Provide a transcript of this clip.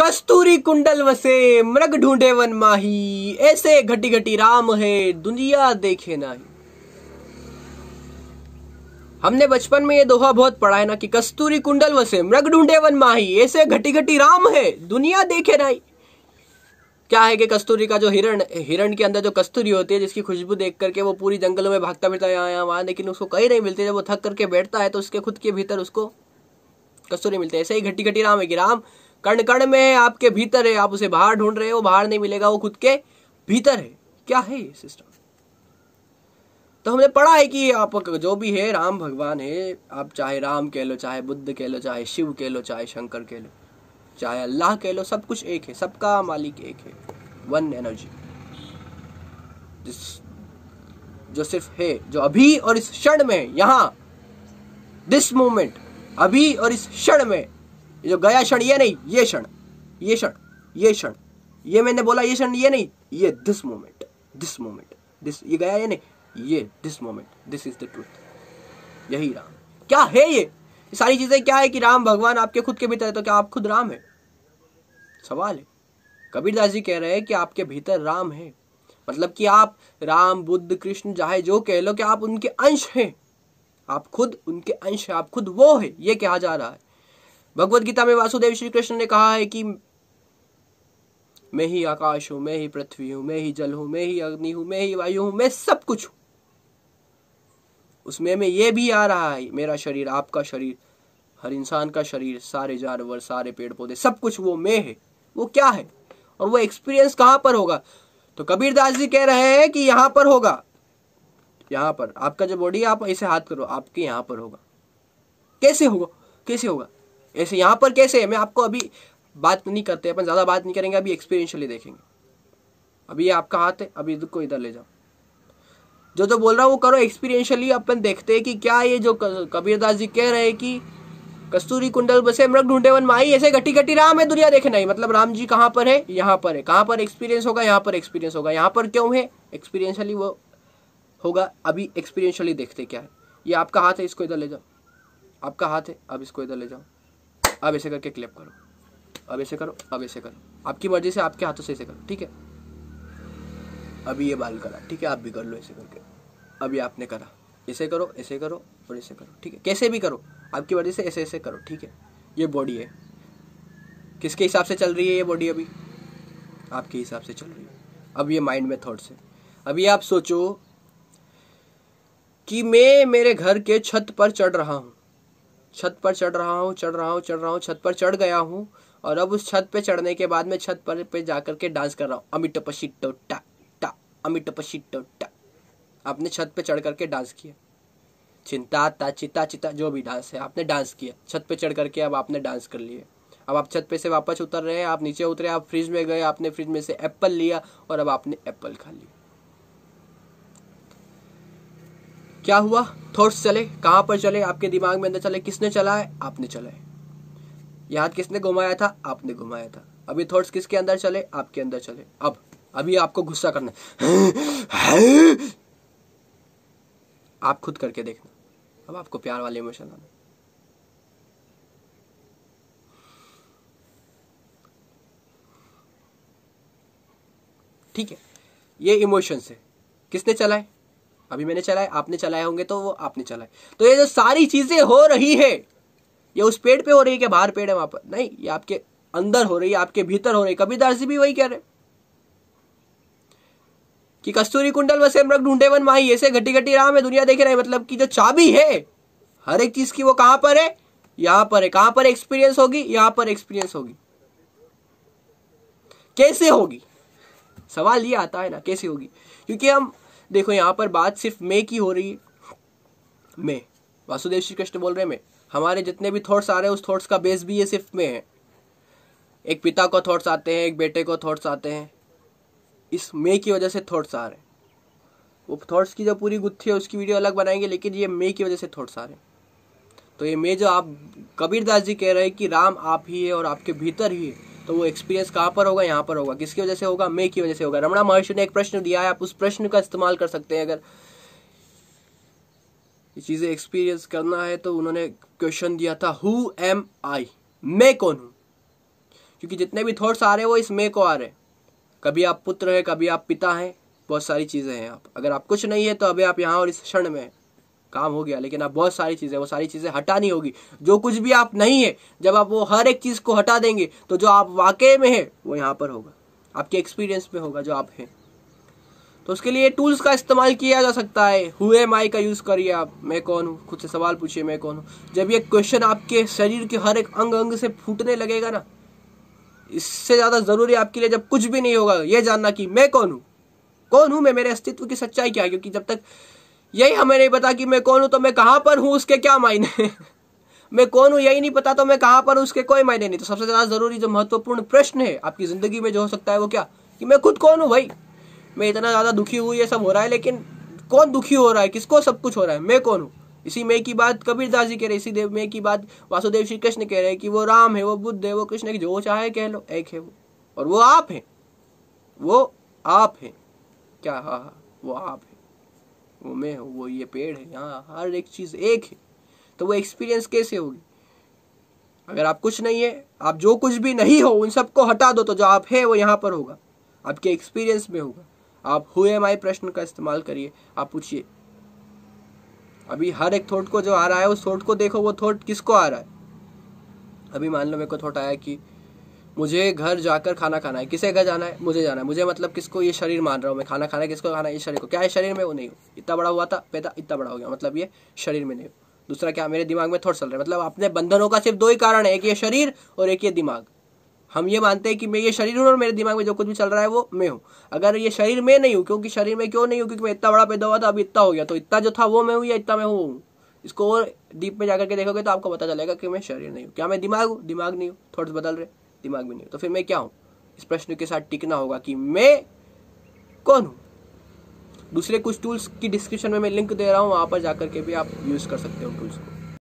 कस्तूरी कुंडल वसे मृग ढूंढे वन माही ऐसे घटी घटी राम है दुनिया देखे नाही हमने बचपन में ये दोहा बहुत पढ़ा है ना कि कस्तूरी कुंडल वसे मृग ढूंढे वन माही ऐसे घटी घटी राम है दुनिया देखे नहीं क्या है कि कस्तूरी का जो हिरण हिरण के अंदर जो कस्तूरी होती है जिसकी खुशबू देख करके वो पूरी जंगलों में भागता मिलता है यहाँ वहाँ लेकिन उसको कहीं नहीं मिलती जब वो थक करके बैठता है तो उसके खुद के भीतर उसको कस्तूरी मिलती है ऐसे ही घटी घटी राम है कि राम कण कण में आपके भीतर है आप उसे बाहर ढूंढ रहे हो बाहर नहीं मिलेगा वो खुद के भीतर है क्या है ये सिस्टम तो हमने पढ़ा है कि आप जो भी है राम भगवान है आप चाहे राम कह लो चाहे बुद्ध कह लो चाहे शिव कह लो चाहे शंकर कह लो चाहे अल्लाह कह लो सब कुछ एक है सबका मालिक एक है वन एनर्जी जिस जो सिर्फ है जो अभी और इस क्षण में यहां दिस मोमेंट अभी और इस क्षण में जो गया क्षण ये नहीं ये क्षण ये क्षण ये क्षण ये मैंने बोला ये क्षण ये नहीं ये this moment this moment this ये गया ये नहीं ये this moment this is the truth यही राम क्या है ये सारी चीजें क्या है कि राम भगवान आपके खुद के भीतर है तो क्या आप खुद राम है सवाल है कबीरदास जी कह रहे हैं कि आपके भीतर राम है मतलब कि आप राम बुद्ध कृष्ण चाहे जो कह लो कि आप उनके अंश हैं आप खुद उनके अंश हैं आप खुद वो है ये कहा जा रहा है भगवत गीता में वासुदेव श्री कृष्ण ने कहा है कि मैं ही आकाश हूं मैं ही पृथ्वी हूं मैं ही जल हूं मैं ही अग्नि हूं मैं ही वायु हूं मैं सब कुछ हूं उसमें में यह भी आ रहा है मेरा शरीर आपका शरीर हर इंसान का शरीर सारे जानवर सारे पेड़ पौधे सब कुछ वो मैं है वो क्या है और वो एक्सपीरियंस कहां पर होगा तो कबीर दास जी कह रहे हैं कि यहां पर होगा यहां पर आपका जो बॉडी आप ऐसे हाथ करो आपके यहां पर होगा कैसे होगा कैसे होगा ऐसे यहाँ पर कैसे है मैं आपको अभी बात नहीं करते अपन ज़्यादा बात नहीं करेंगे अभी एक्सपीरियंशली देखेंगे अभी ये आपका हाथ है अभी को इधर ले जाओ जो जो बोल रहा हूँ वो करो एक्सपीरियंशली अपन देखते हैं कि क्या ये जो कबीरदास जी कह रहे हैं कि कस्तूरी कुंडल बसे मृग ढूंढे वन माई ऐसे घटी घटी राम है दुनिया देखना ही मतलब राम जी कहाँ पर है यहाँ पर है कहाँ पर एक्सपीरियंस होगा यहाँ पर एक्सपीरियंस होगा यहाँ पर क्यों है एक्सपीरियंशली वो होगा अभी एक्सपीरियंशली देखते क्या है ये आपका हाथ है इसको इधर ले जाओ आपका हाथ है अब इसको इधर ले जाओ अब ऐसे करके क्लैप करो अब ऐसे करो अब ऐसे करो आपकी मर्जी से आपके हाथों से ऐसे करो ठीक है अभी ये बाल करा ठीक है आप भी कर लो ऐसे करके अभी आपने करा ऐसे करो ऐसे करो और ऐसे करो ठीक है कैसे भी करो आपकी मर्जी से ऐसे ऐसे करो ठीक है ये बॉडी है किसके हिसाब से चल रही है ये बॉडी अभी आपके हिसाब से चल रही है अब ये माइंड में थॉट्स है अभी आप सोचो कि मैं मेरे घर के छत पर चढ़ रहा हूँ छत पर चढ़ रहा हूँ चढ़ रहा हूँ चढ़ रहा हूँ छत पर चढ़ गया हूँ और अब उस छत पे चढ़ने के बाद मैं छत पर पे जाकर के डांस कर रहा हूँ अमिट पशिटो टा टा अमिट पशिटो टा आपने छत पे चढ़ करके डांस किया चिंता ता चिता चिता जो भी डांस है आपने डांस किया छत पे चढ़ करके अब आपने डांस कर लिए अब आप छत पे से वापस उतर रहे हैं आप नीचे उतरे आप फ्रिज में गए आपने फ्रिज में से एप्पल लिया और अब आपने एप्पल खा लिया क्या हुआ थॉट्स चले कहां पर चले आपके दिमाग में अंदर चले किसने चलाए आपने चलाए याद किसने घुमाया था आपने घुमाया था अभी थॉट्स किसके अंदर चले आपके अंदर चले अब अभी आपको गुस्सा करना है आप खुद करके देखना अब आपको प्यार वाले इमोशन आना ठीक है ये इमोशंस है किसने चलाए अभी मैंने चलाए आपने चलाए होंगे तो वो आपने चलाए तो ये जो सारी चीजें हो रही है ये उस पेड़ पे हो रही है क्या बाहर पेड़ है वहां पर नहीं ये आपके अंदर हो रही है आपके भीतर हो रही है कबीरदास जी भी वही कह रहे कि कस्तूरी कुंडल वसे मृग ढूंढे वन माही ऐसे घटी घटी राम है दुनिया देख रहे हैं मतलब की जो चाबी है हर एक चीज की वो कहां पर है यहां पर है कहां पर एक्सपीरियंस होगी यहां पर एक्सपीरियंस होगी कैसे होगी सवाल ये आता है ना कैसे होगी क्योंकि हम देखो यहाँ पर बात सिर्फ मे की हो रही है मे वासुदेव श्री कृष्ण बोल रहे मैं हमारे जितने भी थॉट्स आ रहे हैं उस थॉट्स का बेस भी ये सिर्फ मे है एक पिता को थॉट्स आते हैं एक बेटे को थॉट्स आते हैं इस मे की वजह से थॉट्स आ रहे हैं वो थॉट्स की जो पूरी गुत्थी है उसकी वीडियो अलग बनाएंगे लेकिन ये मे की वजह से थॉट्स आ रहे हैं तो ये मे जो आप कबीरदास जी कह रहे हैं कि राम आप ही है और आपके भीतर ही है तो वो एक्सपीरियंस कहाँ पर होगा यहाँ पर होगा किसकी वजह से होगा मैं की वजह से होगा रमणा महर्षि ने एक प्रश्न दिया है आप उस प्रश्न का इस्तेमाल कर सकते हैं अगर ये चीज़ें एक्सपीरियंस करना है तो उन्होंने क्वेश्चन दिया था हु एम आई मैं कौन हूँ क्योंकि जितने भी थॉट्स आ रहे हैं वो इस मैं को आ रहे हैं कभी आप पुत्र हैं कभी आप पिता हैं बहुत सारी चीज़ें हैं आप अगर आप कुछ नहीं है तो अभी आप यहाँ और इस क्षण में हैं काम हो गया लेकिन अब बहुत सारी चीज़ें वो सारी चीज़ें हटानी होगी जो कुछ भी आप नहीं है जब आप वो हर एक चीज़ को हटा देंगे तो जो आप वाकई में है वो यहाँ पर होगा आपके एक्सपीरियंस में होगा जो आप हैं तो उसके लिए टूल्स का इस्तेमाल किया जा सकता है हुए माई का यूज़ करिए आप मैं कौन हूँ खुद से सवाल पूछिए मैं कौन हूँ जब ये क्वेश्चन आपके शरीर के हर एक अंग अंग से फूटने लगेगा ना इससे ज़्यादा ज़रूरी आपके लिए जब कुछ भी नहीं होगा ये जानना कि मैं कौन हूँ कौन हूँ मैं मेरे अस्तित्व की सच्चाई क्या है क्योंकि जब तक यही हमें नहीं पता कि मैं कौन हूँ तो मैं कहाँ पर हूँ उसके क्या मायने मैं कौन हूँ यही नहीं पता तो मैं कहाँ पर उसके कोई मायने नहीं तो सबसे ज़्यादा ज़रूरी जो महत्वपूर्ण प्रश्न है आपकी ज़िंदगी में जो हो सकता है वो क्या कि मैं खुद कौन हूँ भाई मैं इतना ज़्यादा दुखी हुई ये सब हो रहा है लेकिन कौन दुखी हो रहा है किसको सब कुछ हो रहा है मैं कौन हूँ इसी में की बात दास जी कह रहे इसी देव में की बात वासुदेव श्री कृष्ण कह रहे हैं कि वो राम है वो बुद्ध है वो कृष्ण है जो चाहे कह लो एक है वो और वो आप हैं वो आप हैं क्या हाँ हाँ वो आप हैं वो मैं हूँ वो ये पेड़ है यहाँ हर एक चीज़ एक है तो वो एक्सपीरियंस कैसे होगी अगर आप कुछ नहीं है आप जो कुछ भी नहीं हो उन सबको हटा दो तो जो आप है वो यहाँ पर होगा आपके एक्सपीरियंस में होगा आप हुए माई प्रश्न का इस्तेमाल करिए आप पूछिए अभी हर एक थॉट को जो आ रहा है उस थॉट को देखो वो थॉट किसको आ रहा है अभी मान लो मेरे को थॉट आया कि मुझे घर जाकर खाना खाना है किसे घर जाना है मुझे जाना है मुझे मतलब किसको ये शरीर मान रहा हूँ मैं खाना खाना है किसको खाना है इस शरीर को क्या है शरीर में वो नहीं हूँ इतना बड़ा हुआ था पैदा इतना बड़ा हो गया मतलब ये शरीर में नहीं हूँ दूसरा क्या मेरे दिमाग में थोड़ा चल रहा है मतलब अपने बंधनों का सिर्फ दो ही कारण है एक ये शरीर और एक ये दिमाग हम ये मानते हैं कि मैं ये शरीर हूँ और मेरे दिमाग में जो कुछ भी चल रहा है वो मैं हूँ अगर ये शरीर में नहीं हूँ क्योंकि शरीर में क्यों नहीं हूँ क्योंकि मैं इतना बड़ा पैदा हुआ था अभी इतना हो गया तो इतना जो था वो मैं हूँ या इतना मैं हूँ इसको और डीप में जाकर के देखोगे तो आपको पता चलेगा कि मैं शरीर नहीं हूँ क्या मैं दिमाग हूँ दिमाग नहीं हूँ थोड़ा बदल रहे दिमाग में नहीं तो फिर मैं क्या हूं इस प्रश्न के साथ टिकना होगा कि मैं कौन हूं दूसरे कुछ टूल्स की डिस्क्रिप्शन में मैं लिंक दे रहा हूं वहां पर जाकर के भी आप यूज़ कर सकते हो टूल्स को